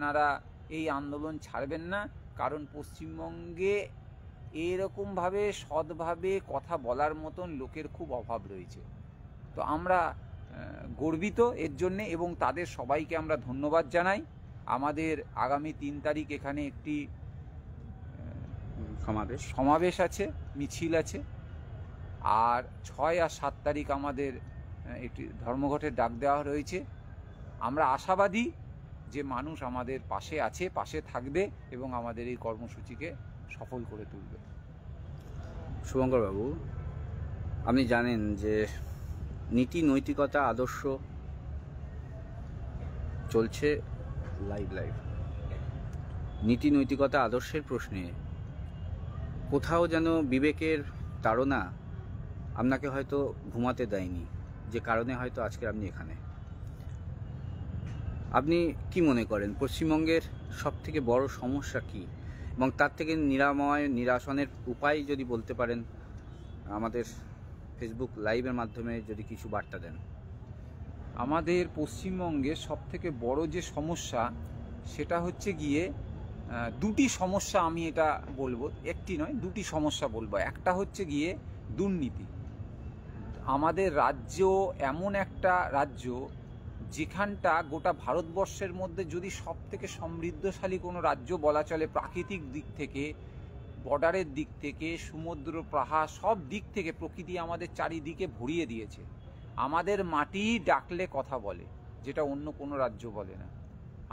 আপনারা এই আন্দোলন ছাড়বেন না কারণ পশ্চিমবঙ্গে এরকমভাবে সৎভাবে কথা বলার মতন লোকের খুব অভাব রয়েছে তো আমরা গর্বিত এর জন্যে এবং তাদের সবাইকে আমরা ধন্যবাদ জানাই আমাদের আগামী তিন তারিখ এখানে একটি সমাবেশ সমাবেশ আছে মিছিল আছে আর ছয় আর সাত তারিখ আমাদের একটি ধর্মঘটের ডাক দেওয়া রয়েছে আমরা আশাবাদী যে মানুষ আমাদের পাশে আছে পাশে থাকবে এবং আমাদের এই কর্মসূচিকে সফল করে তুলবে শুভঙ্করবাবু আপনি জানেন যে নীতি নৈতিকতা আদর্শ চলছে লাইভ লাইভ নীতি নৈতিকতা আদর্শের প্রশ্নে কোথাও যেন বিবেকের তাড়না আপনাকে হয়তো ঘুমাতে দেয়নি যে কারণে হয়তো আজকে আপনি এখানে আপনি কি মনে করেন পশ্চিমবঙ্গের সবথেকে বড় সমস্যা কি এবং তার থেকে নিরাময় নিরাসনের উপায় যদি বলতে পারেন আমাদের ফেসবুক লাইভের মাধ্যমে যদি কিছু বার্তা দেন আমাদের পশ্চিমবঙ্গে সব থেকে বড় যে সমস্যা সেটা হচ্ছে গিয়ে দুটি সমস্যা আমি এটা বলবো একটি নয় দুটি সমস্যা বলবো একটা হচ্ছে গিয়ে দুর্নীতি আমাদের রাজ্য এমন একটা রাজ্য যেখানটা গোটা ভারতবর্ষের মধ্যে যদি সব থেকে সমৃদ্ধশালী কোনো রাজ্য বলা চলে প্রাকৃতিক দিক থেকে বর্ডারের দিক থেকে সমুদ্র পাহাড় সব দিক থেকে প্রকৃতি আমাদের চারিদিকে ভরিয়ে দিয়েছে আমাদের মাটি ডাকলে কথা বলে যেটা অন্য কোনো রাজ্য বলে না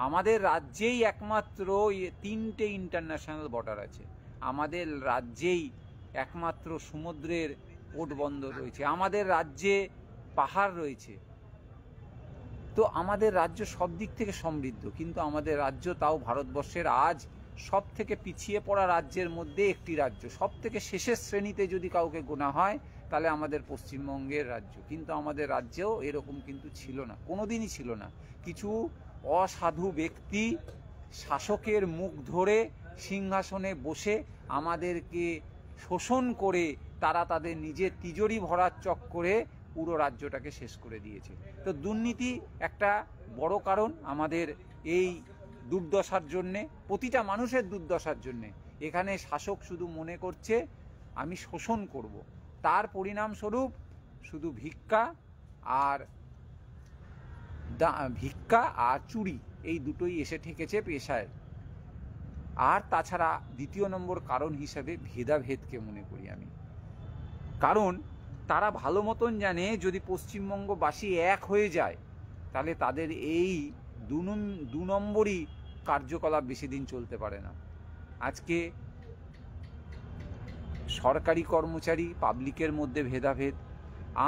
আমাদের রাজ্যেই একমাত্র তিনটে ইন্টারন্যাশনাল বর্ডার আছে আমাদের রাজ্যেই একমাত্র সমুদ্রের পোট বন্দর রয়েছে আমাদের রাজ্যে পাহাড় রয়েছে তো আমাদের রাজ্য সব দিক থেকে সমৃদ্ধ কিন্তু আমাদের রাজ্য তাও ভারতবর্ষের আজ সব থেকে পিছিয়ে পড়া রাজ্যের মধ্যে একটি রাজ্য সব থেকে শেষের শ্রেণীতে যদি কাউকে গোনা হয় তাহলে আমাদের পশ্চিমবঙ্গের রাজ্য কিন্তু আমাদের রাজ্যেও এরকম কিন্তু ছিল না কোনোদিনই ছিল না কিছু অসাধু ব্যক্তি শাসকের মুখ ধরে সিংহাসনে বসে আমাদেরকে শোষণ করে তারা তাদের নিজের তিজোরি ভরার চক্করে পুরো রাজ্যটাকে শেষ করে দিয়েছে তো দুর্নীতি একটা বড় কারণ আমাদের এই দুর্দশার জন্যে প্রতিটা মানুষের দুর্দশার জন্যে এখানে শাসক শুধু মনে করছে আমি শোষণ করব। তার পরিণামস্বরূপ শুধু ভিক্ষা আর ভিক্ষা আর চুরি এই দুটোই এসে ঠেকেছে পেশায় আর তাছাড়া দ্বিতীয় নম্বর কারণ হিসাবে ভেদাভেদকে মনে করি আমি কারণ তারা ভালো মতন জানে যদি পশ্চিমবঙ্গবাসী এক হয়ে যায় তাহলে তাদের এই দু নম্বরই কার্যকলাপ বেশি দিন চলতে পারে না আজকে সরকারি কর্মচারী পাবলিকের মধ্যে ভেদাভেদ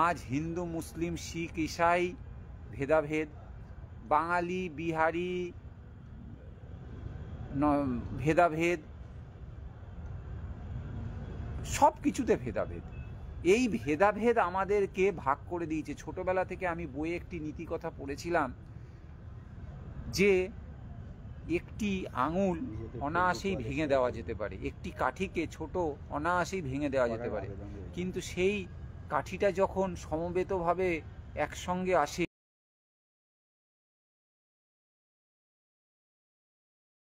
আজ হিন্দু মুসলিম শিখ ইসাই ভেদাভেদ বাঙালি বিহারি ভেদাভেদ সব কিছুতে ভেদাভেদ এই ভেদাভেদ আমাদেরকে ভাগ করে দিয়েছে ছোটবেলা থেকে আমি বইয়ে একটি নীতি কথা পড়েছিলাম যে একটি আঙুল অনায়াসেই ভেঙে দেওয়া যেতে পারে একটি কাঠিকে ছোট অনায়াসেই ভেঙে দেওয়া যেতে পারে কিন্তু সেই কাঠিটা যখন সমবেতভাবে একসঙ্গে আসে